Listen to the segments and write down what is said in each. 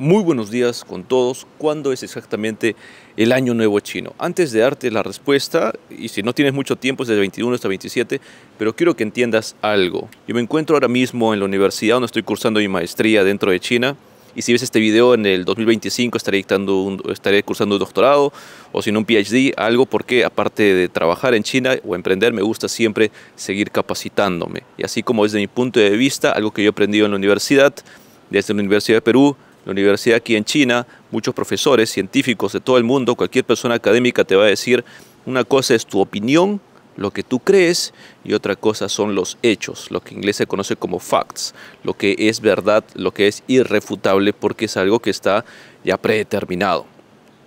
Muy buenos días con todos. ¿Cuándo es exactamente el Año Nuevo Chino? Antes de darte la respuesta, y si no tienes mucho tiempo, es del 21 hasta 27, pero quiero que entiendas algo. Yo me encuentro ahora mismo en la universidad donde estoy cursando mi maestría dentro de China. Y si ves este video en el 2025 estaré, dictando estaré cursando un doctorado o si no un PhD, algo porque aparte de trabajar en China o emprender, me gusta siempre seguir capacitándome. Y así como desde mi punto de vista, algo que yo he aprendido en la universidad, desde la Universidad de Perú, la universidad aquí en China, muchos profesores, científicos de todo el mundo, cualquier persona académica te va a decir, una cosa es tu opinión, lo que tú crees, y otra cosa son los hechos, lo que en inglés se conoce como facts, lo que es verdad, lo que es irrefutable, porque es algo que está ya predeterminado.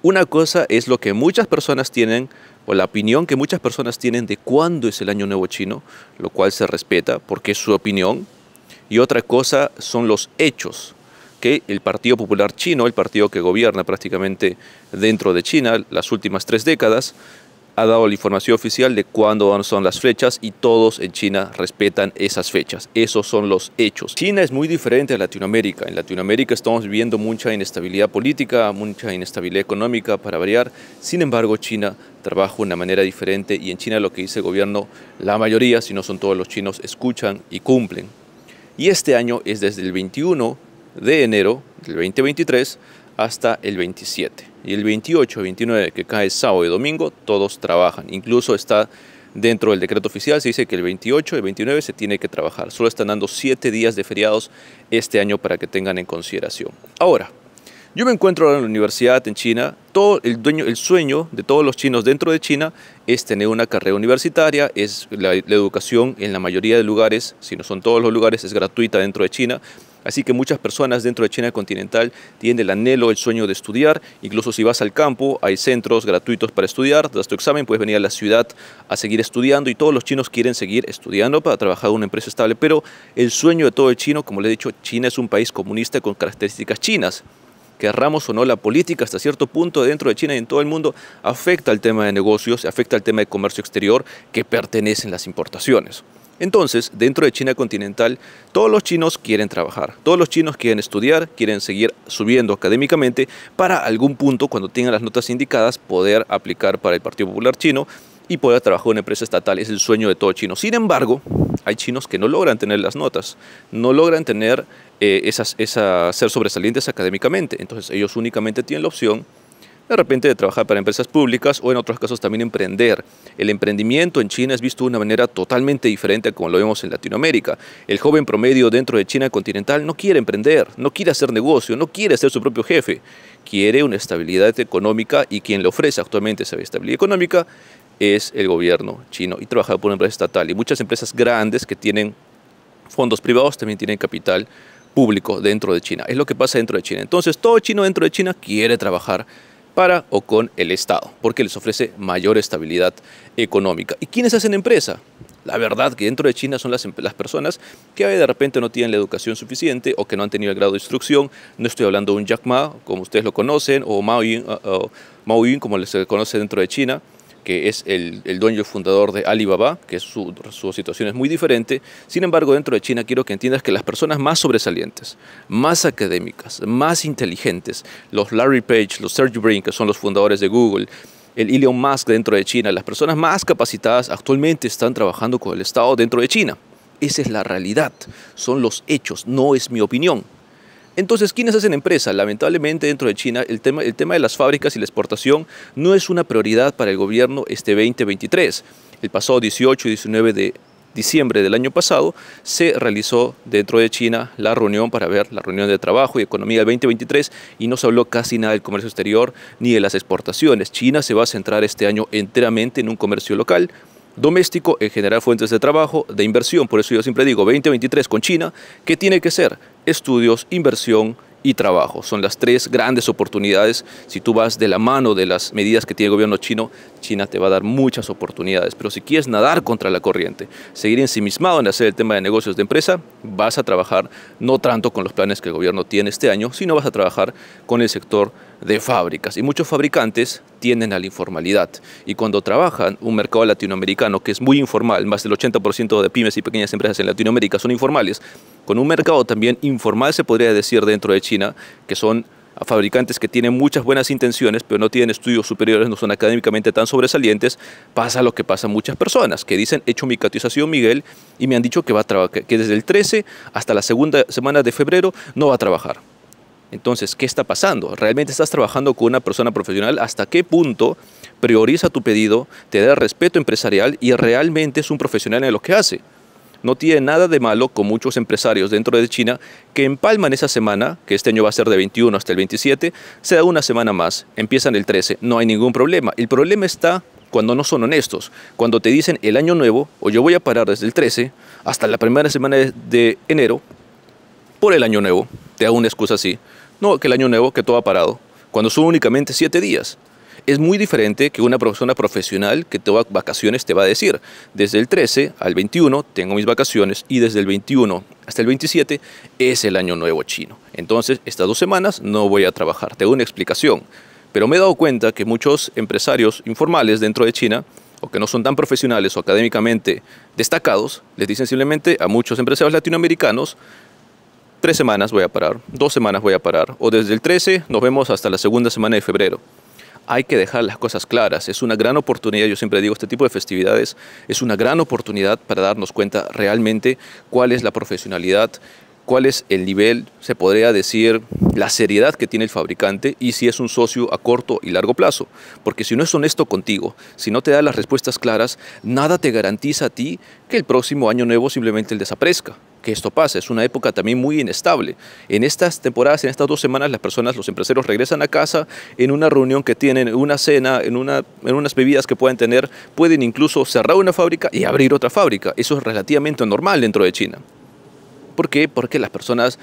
Una cosa es lo que muchas personas tienen o la opinión que muchas personas tienen de cuándo es el Año Nuevo Chino, lo cual se respeta porque es su opinión. Y otra cosa son los hechos, que el Partido Popular Chino, el partido que gobierna prácticamente dentro de China las últimas tres décadas, ha dado la información oficial de cuándo son las fechas y todos en China respetan esas fechas. Esos son los hechos. China es muy diferente a Latinoamérica. En Latinoamérica estamos viviendo mucha inestabilidad política, mucha inestabilidad económica para variar. Sin embargo, China trabaja de una manera diferente y en China lo que dice el gobierno, la mayoría, si no son todos los chinos, escuchan y cumplen. Y este año es desde el 21 de enero del 2023 hasta el 27. Y el 28, 29, que cae sábado y domingo, todos trabajan. Incluso está dentro del decreto oficial, se dice que el 28 y 29 se tiene que trabajar. Solo están dando 7 días de feriados este año para que tengan en consideración. Ahora, yo me encuentro en la universidad en China. Todo el, dueño, el sueño de todos los chinos dentro de China es tener una carrera universitaria. Es la educación en la mayoría de lugares, si no son todos los lugares, es gratuita dentro de China. Así que muchas personas dentro de China continental tienen el anhelo, el sueño de estudiar. Incluso si vas al campo, hay centros gratuitos para estudiar. Das tu examen puedes venir a la ciudad a seguir estudiando y todos los chinos quieren seguir estudiando para trabajar en una empresa estable. Pero el sueño de todo el chino, como le he dicho, China es un país comunista con características chinas querramos o no, la política hasta cierto punto dentro de China y en todo el mundo afecta al tema de negocios, afecta al tema de comercio exterior que pertenecen las importaciones. Entonces, dentro de China continental, todos los chinos quieren trabajar, todos los chinos quieren estudiar, quieren seguir subiendo académicamente para algún punto, cuando tengan las notas indicadas, poder aplicar para el Partido Popular Chino y poder trabajar en una empresa estatal es el sueño de todo chino. Sin embargo, hay chinos que no logran tener las notas, no logran tener eh, esas, ser sobresalientes académicamente. Entonces ellos únicamente tienen la opción de repente de trabajar para empresas públicas o en otros casos también emprender. El emprendimiento en China es visto de una manera totalmente diferente a como lo vemos en Latinoamérica. El joven promedio dentro de China continental no quiere emprender, no quiere hacer negocio, no quiere ser su propio jefe. Quiere una estabilidad económica y quien le ofrece actualmente esa estabilidad económica es el gobierno chino y trabajar por una empresa estatal. Y muchas empresas grandes que tienen fondos privados también tienen capital público dentro de China. Es lo que pasa dentro de China. Entonces, todo chino dentro de China quiere trabajar para o con el Estado, porque les ofrece mayor estabilidad económica. ¿Y quiénes hacen empresa? La verdad que dentro de China son las, las, personas que de repente no tienen la educación suficiente o que no han tenido el grado de instrucción. No estoy hablando de un Jack Ma, como ustedes lo conocen, o Mao Yin, como se conoce dentro de China, que es el, dueño fundador de Alibaba, que su, su situación es muy diferente. Sin embargo, dentro de China quiero que entiendas que las personas más sobresalientes, más académicas, más inteligentes, los Larry Page, los Sergey Brin, que son los fundadores de Google, el Elon Musk dentro de China, las personas más capacitadas actualmente están trabajando con el Estado dentro de China. Esa es la realidad, son los hechos, no es mi opinión. Entonces, ¿quiénes hacen empresa? Lamentablemente dentro de China el tema, el tema de las fábricas y la exportación no es una prioridad para el gobierno este 2023. El pasado 18 y 19 de diciembre del año pasado, se realizó dentro de China la reunión para ver la reunión de trabajo y economía del 2023 y no se habló casi nada del comercio exterior ni de las exportaciones. China se va a centrar este año enteramente en un comercio local, doméstico en generar fuentes de trabajo, de inversión, por eso yo siempre digo 2023 con China, que tiene que ser estudios, inversión y trabajo. Son las tres grandes oportunidades. Si tú vas de la mano de las medidas que tiene el gobierno chino, China te va a dar muchas oportunidades. Pero si quieres nadar contra la corriente, seguir ensimismado en hacer el tema de negocios de empresa, vas a trabajar no tanto con los planes que el gobierno tiene este año, sino vas a trabajar con el sector de fábricas y muchos fabricantes tienden a la informalidad. Y cuando trabajan un mercado latinoamericano que es muy informal, más del 80% de pymes y pequeñas empresas en Latinoamérica son informales, con un mercado también informal se podría decir dentro de China, que son fabricantes que tienen muchas buenas intenciones, pero no tienen estudios superiores, no son académicamente tan sobresalientes, pasa lo que pasa a muchas personas, que dicen, he hecho mi cotización, Miguel, y me han dicho que, va a que desde el 13 hasta la segunda semana de febrero no va a trabajar. Entonces, ¿qué está pasando? ¿Realmente estás trabajando con una persona profesional? ¿Hasta qué punto prioriza tu pedido, te da respeto empresarial y realmente es un profesional en lo que hace? No tiene nada de malo con muchos empresarios dentro de China que empalman esa semana, que este año va a ser de 21 hasta el 27, se da una semana más, empiezan el 13, no hay ningún problema. El problema está cuando no son honestos, cuando te dicen el año nuevo o yo voy a parar desde el 13 hasta la primera semana de enero por el año nuevo, te da una excusa así no, que el año nuevo que todo ha parado, cuando son únicamente siete días. Es muy diferente que una persona profesional que toma vacaciones te va a decir, desde el 13 al 21 tengo mis vacaciones y desde el 21 hasta el 27 es el año nuevo chino. Entonces, estas dos semanas no voy a trabajar, te doy una explicación. Pero me he dado cuenta que muchos empresarios informales dentro de China o que no son tan profesionales o académicamente destacados, les dicen simplemente a muchos empresarios latinoamericanos, tres semanas voy a parar, dos semanas voy a parar, o desde el 13 nos vemos hasta la segunda semana de febrero. Hay que dejar las cosas claras, es una gran oportunidad, yo siempre digo, este tipo de festividades es una gran oportunidad para darnos cuenta realmente cuál es la profesionalidad, cuál es el nivel, se podría decir, la seriedad que tiene el fabricante y si es un socio a corto y largo plazo. Porque si no es honesto contigo, si no te da las respuestas claras, nada te garantiza a ti que el próximo año nuevo simplemente el desaparezca que esto pase. Es una época también muy inestable. En estas temporadas, en estas dos semanas, las personas, los empresarios regresan a casa en una reunión que tienen, una cena, en, una, en unas bebidas que pueden tener. Pueden incluso cerrar una fábrica y abrir otra fábrica. Eso es relativamente normal dentro de China. ¿Por qué? Porque las personas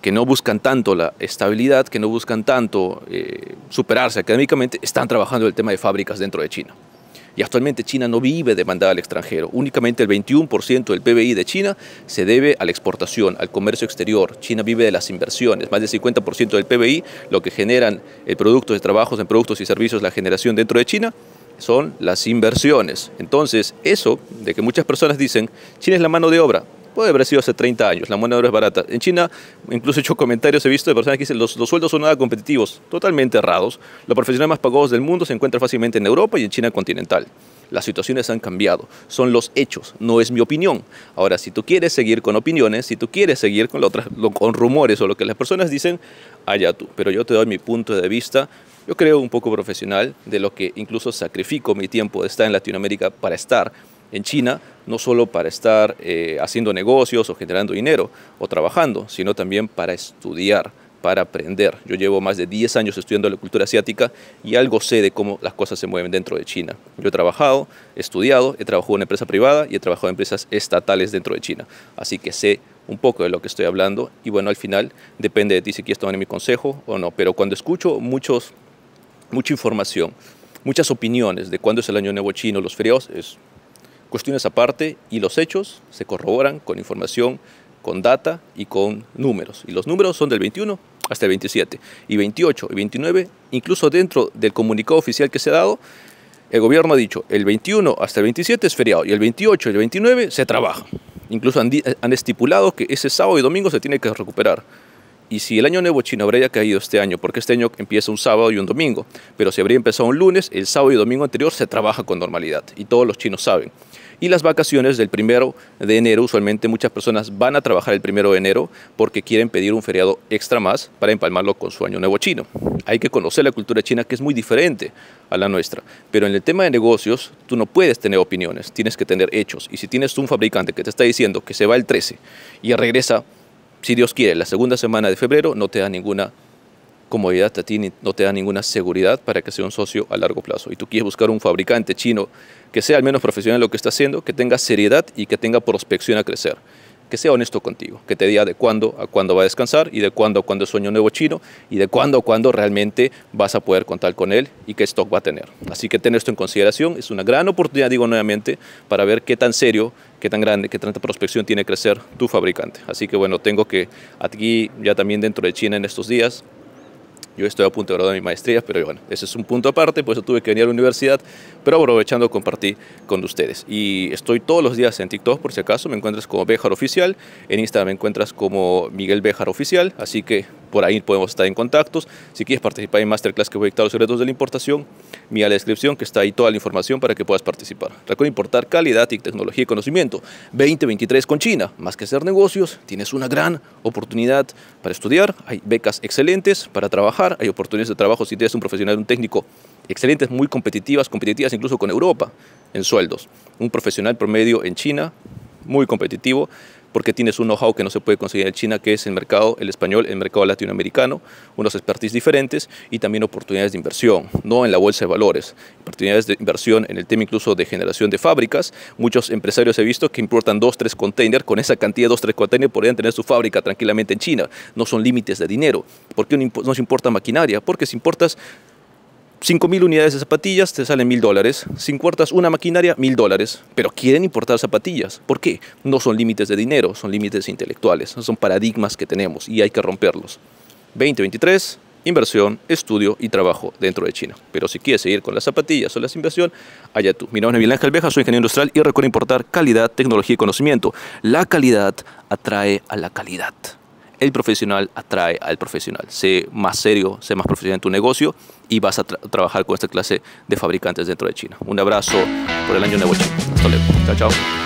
que no buscan tanto la estabilidad, que no buscan tanto eh, superarse académicamente, están trabajando el tema de fábricas dentro de China. Y actualmente China no vive demandada al extranjero. Únicamente el 21% del PBI de China se debe a la exportación, al comercio exterior. China vive de las inversiones. Más del 50% del PBI, lo que generan el eh, producto de trabajos en productos y servicios, la generación dentro de China, son las inversiones. Entonces, eso de que muchas personas dicen, China es la mano de obra, puede haber sido hace 30 años, la moneda de oro es barata. En China, incluso he hecho comentarios, he visto de personas que dicen, los, los sueldos son nada competitivos, totalmente errados. Los profesionales más pagados del mundo se encuentran fácilmente en Europa y en China continental. Las situaciones han cambiado, son los hechos, no es mi opinión. Ahora, si tú quieres seguir con opiniones, si tú quieres seguir con, otras, con rumores o lo que las personas dicen, allá tú. Pero yo te doy mi punto de vista, yo creo un poco profesional, de lo que incluso sacrifico mi tiempo de estar en Latinoamérica para estar en China, no solo para estar eh, haciendo negocios o generando dinero o trabajando, sino también para estudiar, para aprender. Yo llevo más de 10 años estudiando la cultura asiática y algo sé de cómo las cosas se mueven dentro de China. Yo he trabajado, he estudiado, he trabajado en una empresa privada y he trabajado en empresas estatales dentro de China. Así que sé un poco de lo que estoy hablando y bueno, al final depende de ti si quieres tomar mi consejo o no. Pero cuando escucho muchos, mucha información, muchas opiniones de cuándo es el año nuevo chino, los feriados, es cuestiones aparte y los hechos se corroboran con información, con data y con números. Y los números son del 21 hasta el 27 y 28 y 29, incluso dentro del comunicado oficial que se ha dado, el gobierno ha dicho el 21 hasta el 27 es feriado y el 28 y el 29 se trabaja. Incluso han, estipulado que ese sábado y domingo se tiene que recuperar. Y si el año nuevo chino habría caído este año, porque este año empieza un sábado y un domingo, pero si habría empezado un lunes, el sábado y domingo anterior se trabaja con normalidad y todos los chinos saben y las vacaciones del primero de enero. Usualmente muchas personas van a trabajar el primero de enero porque quieren pedir un feriado extra más para empalmarlo con su año nuevo chino. Hay que conocer la cultura china que es muy diferente a la nuestra, pero en el tema de negocios tú no puedes tener opiniones, tienes que tener hechos. Y si tienes un fabricante que te está diciendo que se va el 13 y regresa, si Dios quiere, la segunda semana de febrero, no te da ninguna comodidad, a ti no te da ninguna seguridad para que sea un socio a largo plazo. Y tú quieres buscar un fabricante chino que sea al menos profesional en lo que está haciendo, que tenga seriedad y que tenga prospección a crecer. Que sea honesto contigo, que te diga de cuándo a cuándo va a descansar y de cuándo a cuándo es sueño nuevo chino y de cuándo a cuándo realmente vas a poder contar con él y qué stock va a tener. Así que ten esto en consideración, es una gran oportunidad, digo nuevamente, para ver qué tan serio qué tan grande, qué tanta prospección tiene crecer tu fabricante. Así que bueno, tengo que aquí ya también dentro de China en estos días yo estoy a punto de graduar mi maestría, pero bueno, ese es un punto aparte, por eso tuve que venir a la universidad, pero aprovechando compartí con ustedes. Y estoy todos los días en TikTok, por si acaso, me encuentras como Béjar Oficial, en Instagram me encuentras como Miguel Béjar Oficial, así que por ahí podemos estar en contactos. Si quieres participar en masterclass que voy a dictar los secretos de la importación, mira la descripción que está ahí toda la información para que puedas participar. Recuerda importar calidad y tecnología y conocimiento. 2023 con China, más que hacer negocios, tienes una gran oportunidad para estudiar, hay becas excelentes para trabajar hay oportunidades de trabajo si tienes un profesional, un técnico excelentes, muy competitivas, competitivas incluso con Europa en sueldos. Un profesional promedio en China, muy competitivo, porque tienes un know-how que no se puede conseguir en China, que es el mercado, el español, el mercado latinoamericano, unos expertise diferentes y también oportunidades de inversión, no en la bolsa de valores, oportunidades de inversión en el tema incluso de generación de fábricas. Muchos empresarios he visto que importan dos, tres containers, con esa cantidad de dos, tres containers podrían tener su fábrica tranquilamente en China. No son límites de dinero. ¿Por qué se importa maquinaria? Porque si importas 5.000 unidades de zapatillas te salen 1.000 dólares. Si importas una maquinaria, 1.000 dólares. Pero quieren importar zapatillas. ¿Por qué? No son límites de dinero, son límites intelectuales. Son paradigmas que tenemos y hay que romperlos. 2023, inversión, estudio y trabajo dentro de China. Pero si quieres seguir con las zapatillas o las inversión, allá tú. Mi nombre es Miguel Ángel soy ingeniero industrial y recuerda importar calidad, tecnología y conocimiento. La calidad atrae a la calidad el profesional atrae al profesional. Sé más serio, sé más profesional en tu negocio y vas a trabajar con esta clase de fabricantes dentro de China. Un abrazo por el año nuevo Hasta luego. Chao, chao.